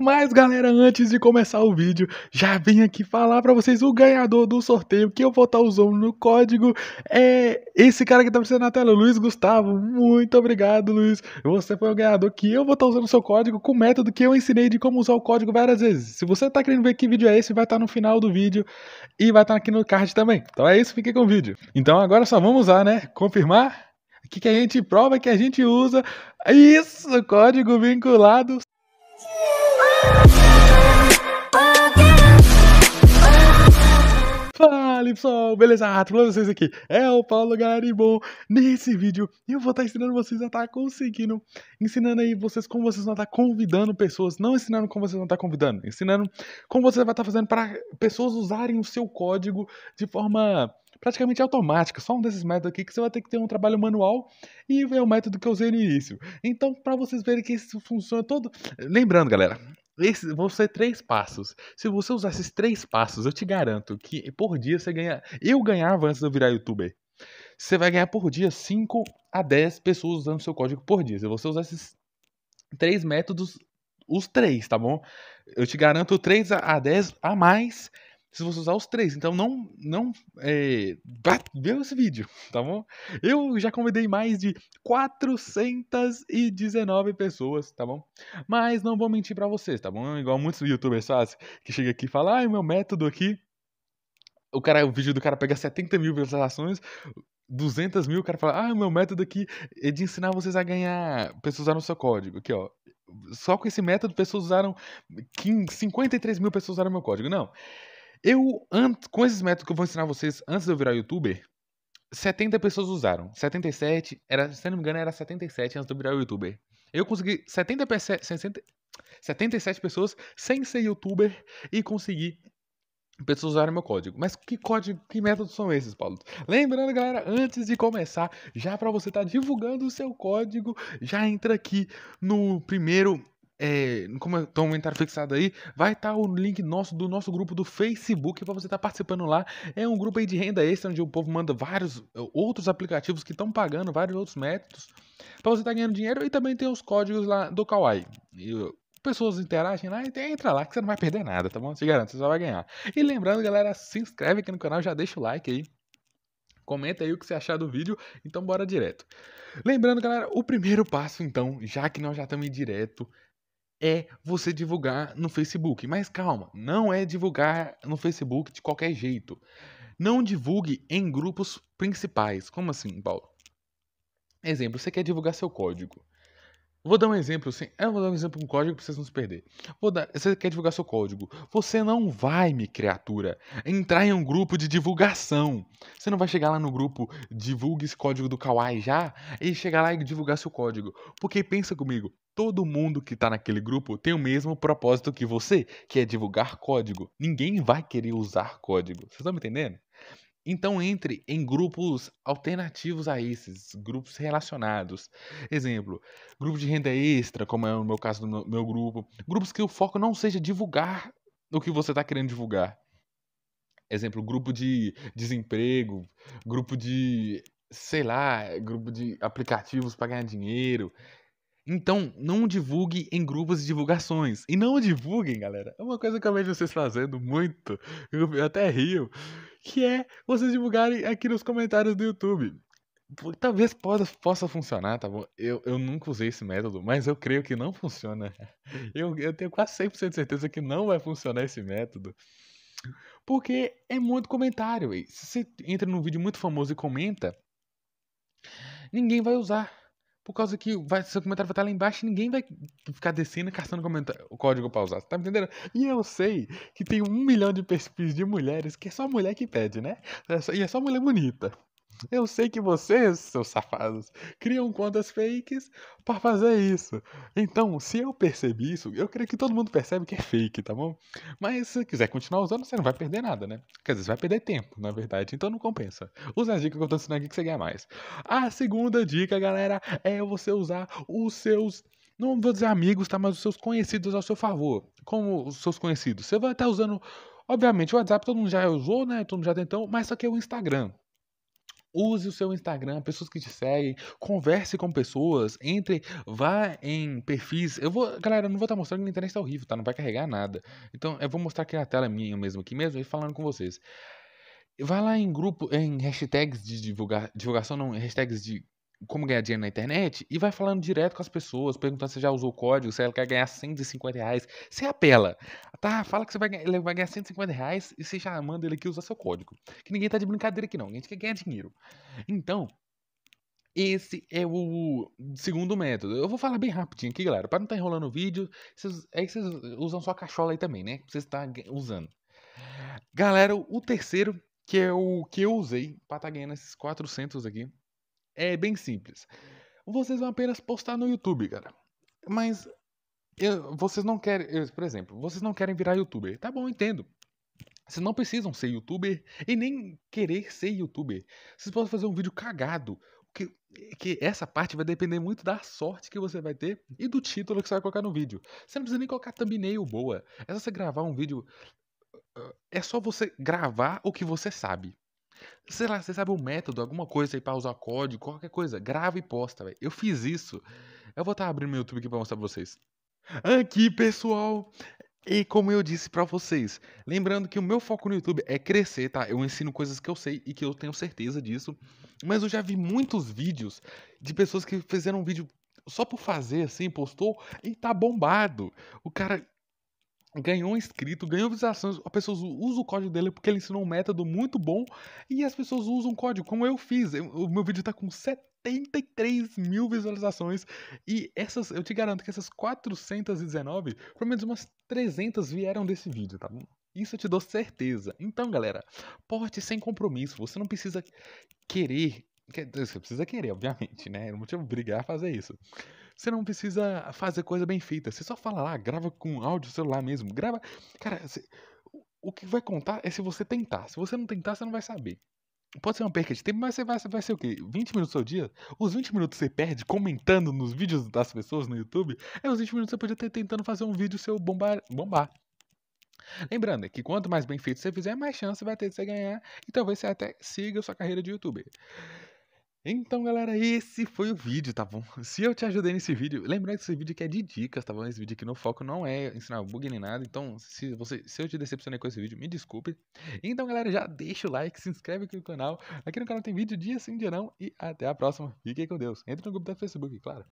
Mas galera, antes de começar o vídeo, já vim aqui falar para vocês o ganhador do sorteio que eu vou estar tá usando no código é esse cara que tá aparecendo na tela, Luiz Gustavo. Muito obrigado, Luiz. Você foi o ganhador que eu vou estar tá usando o seu código com o método que eu ensinei de como usar o código várias vezes. Se você tá querendo ver que vídeo é esse, vai estar tá no final do vídeo e vai estar aqui no card também. Então é isso, fique com o vídeo. Então agora só vamos lá, né? Confirmar que, que a gente prova que a gente usa. Isso, código vinculado. Fala pessoal, beleza? Ah, Tudo bem vocês aqui? É o Paulo Garibon. Nesse vídeo eu vou estar tá ensinando vocês a estar tá conseguindo, ensinando aí vocês como vocês vão estar tá convidando pessoas, não ensinando como vocês vão estar convidando, ensinando como vocês vai estar fazendo para pessoas usarem o seu código de forma praticamente automática. Só um desses métodos aqui que você vai ter que ter um trabalho manual e é o método que eu usei no início. Então, para vocês verem que isso funciona todo. Lembrando, galera, esse, vão ser três passos. Se você usar esses três passos, eu te garanto que por dia você ganha. Eu ganhava antes de eu virar youtuber. Você vai ganhar por dia 5 a 10 pessoas usando seu código por dia. Se você usar esses três métodos, os três, tá bom? Eu te garanto 3 a 10 a mais se você usar os três. Então não, não é, vê esse vídeo, tá bom? Eu já convidei mais de 419 pessoas, tá bom? Mas não vou mentir para vocês, tá bom? Igual muitos youtubers fazem, que chega aqui e fala, ai, ah, meu método aqui... O, cara, o vídeo do cara pega 70 mil visualizações, 200 mil, o cara fala, ah, meu método aqui é de ensinar vocês a ganhar, pessoas usaram o seu código, aqui ó, só com esse método pessoas usaram, 53 mil pessoas usaram meu código, não, eu, com esses métodos que eu vou ensinar vocês antes de eu virar youtuber, 70 pessoas usaram. 77, era, se não me engano, era 77 antes de eu virar youtuber. Eu consegui 70, 60, 77 pessoas sem ser youtuber e consegui pessoas usarem meu código. Mas que código, que métodos são esses, Paulo? Lembrando, galera, antes de começar, já para você estar tá divulgando o seu código, já entra aqui no primeiro é, como é eu um fixado aí, vai estar tá o link nosso do nosso grupo do Facebook para você estar tá participando lá. É um grupo aí de renda extra onde o povo manda vários é, outros aplicativos que estão pagando, vários outros métodos para você estar tá ganhando dinheiro e também tem os códigos lá do Kawaii. E, pessoas interagem lá, entra lá que você não vai perder nada, tá bom? Te garanto, você só vai ganhar. E lembrando, galera, se inscreve aqui no canal, já deixa o like aí. Comenta aí o que você achar do vídeo, então bora direto. Lembrando, galera, o primeiro passo, então, já que nós já estamos direto, é você divulgar no Facebook. Mas calma, não é divulgar no Facebook de qualquer jeito. Não divulgue em grupos principais. Como assim, Paulo? Exemplo, você quer divulgar seu código. Vou dar um exemplo, assim, eu vou dar um exemplo com um código para vocês não se perderem. Vou dar, você quer divulgar seu código. Você não vai, minha criatura, entrar em um grupo de divulgação. Você não vai chegar lá no grupo, divulgue esse código do Kawaii já, e chegar lá e divulgar seu código. Porque pensa comigo, todo mundo que está naquele grupo tem o mesmo propósito que você, que é divulgar código. Ninguém vai querer usar código. Vocês estão me entendendo? Então entre em grupos alternativos a esses, grupos relacionados. Exemplo, grupo de renda extra, como é o meu caso do meu, meu grupo. Grupos que o foco não seja divulgar o que você está querendo divulgar. Exemplo, grupo de desemprego, grupo de, sei lá, grupo de aplicativos para ganhar dinheiro, então, não divulgue em grupos de divulgações. E não divulguem, galera. É uma coisa que eu vejo vocês fazendo muito. Eu até rio. Que é vocês divulgarem aqui nos comentários do YouTube. Talvez possa, possa funcionar, tá bom? Eu, eu nunca usei esse método, mas eu creio que não funciona. Eu, eu tenho quase 100% de certeza que não vai funcionar esse método. Porque é muito comentário. E se você entra num vídeo muito famoso e comenta, ninguém vai usar. Por causa que vai, seu comentário vai estar lá embaixo e ninguém vai ficar descendo e caçando o código pausado Tá me entendendo? E eu sei que tem um milhão de perfis de mulheres que é só mulher que pede, né? É e é só mulher bonita. Eu sei que vocês, seus safados, criam contas fakes para fazer isso. Então, se eu percebi isso, eu creio que todo mundo percebe que é fake, tá bom? Mas se quiser continuar usando, você não vai perder nada, né? Quer dizer, você vai perder tempo, na verdade. Então não compensa. Use as dicas que eu tô ensinando aqui que você ganha mais. A segunda dica, galera, é você usar os seus não vou dizer amigos, tá? Mas os seus conhecidos ao seu favor. Como os seus conhecidos? Você vai estar tá usando, obviamente, o WhatsApp todo mundo já usou, né? Todo mundo já tentou, mas só que é o Instagram. Use o seu Instagram, pessoas que te seguem, converse com pessoas, entre, vá em perfis. Eu vou, galera, eu não vou estar tá mostrando que a internet tá horrível, tá? Não vai carregar nada. Então, eu vou mostrar aqui na tela minha mesmo aqui mesmo e falando com vocês. Vá lá em grupo, em hashtags de divulga, divulgação, não, hashtags de como ganhar dinheiro na internet e vai falando direto com as pessoas, perguntando se já usou o código, se ela quer ganhar 150 reais. Você apela. Tá, fala que você vai ganhar, ele vai ganhar 150 reais e você já manda ele aqui usar seu código. Que ninguém tá de brincadeira aqui não, a gente quer ganhar dinheiro. Então, esse é o segundo método. Eu vou falar bem rapidinho aqui, galera, para não estar tá enrolando o vídeo. Vocês, aí é vocês usam sua cachola aí também, né? Vocês estão tá usando. Galera, o terceiro, que é o que eu usei para estar tá ganhando esses 400 aqui, é bem simples. Vocês vão apenas postar no YouTube, cara. Mas eu, vocês não querem, eu, por exemplo, vocês não querem virar youtuber. Tá bom, entendo. Vocês não precisam ser youtuber e nem querer ser youtuber. Vocês podem fazer um vídeo cagado. Que, que essa parte vai depender muito da sorte que você vai ter e do título que você vai colocar no vídeo. Você não precisa nem colocar thumbnail boa. É só você gravar um vídeo. Eh, é só você gravar o que você sabe. Sei lá, você sabe um método, alguma coisa aí pra usar código, qualquer coisa. Grava e posta, velho. Eu fiz isso. Eu vou estar tá abrindo meu YouTube aqui pra mostrar pra vocês. Aqui, pessoal! E como eu disse para vocês, lembrando que o meu foco no YouTube é crescer, tá? Eu ensino coisas que eu sei e que eu tenho certeza disso, mas eu já vi muitos vídeos de pessoas que fizeram um vídeo só por fazer, assim, postou e tá bombado. O cara ganhou um inscrito, ganhou visualizações, as pessoas usam o código dele porque ele ensinou um método muito bom e as pessoas usam o código, como eu fiz. o meu vídeo está com 73 mil visualizações e essas, eu te garanto que essas 419, pelo menos umas 300 vieram desse vídeo, tá bom? Isso eu te dou certeza. Então, galera, porte sem compromisso. Você não precisa querer. Você precisa querer, obviamente, né? Eu não te obrigar a fazer isso. Você não precisa fazer coisa bem feita. Você só fala lá, grava com áudio celular mesmo. Grava. Cara, o que vai contar é se você tentar. Se você não tentar, você não vai saber. Pode ser uma perca de tempo, mas você vai, vai ser o quê? 20 minutos ao dia? Os 20 minutos que você perde comentando nos vídeos das pessoas no YouTube, é os 20 minutos que você podia ter tentando fazer um vídeo seu bombar. bombar. Lembrando é que quanto mais bem feito você fizer, mais chance vai ter de você ganhar e talvez você até siga sua carreira de youtuber. Então, galera, esse foi o vídeo, tá bom? Se eu te ajudei nesse vídeo, lembrando que esse vídeo aqui é de dicas, tá bom? Esse vídeo aqui no foco não é ensinar bug nem nada, então se, você, se eu te decepcionei com esse vídeo, me desculpe. Então, galera, já deixa o like, se inscreve aqui no canal. Aqui no canal tem vídeo dia sim, dia não, e até a próxima. Fiquem com Deus. Entre no grupo do Facebook, claro.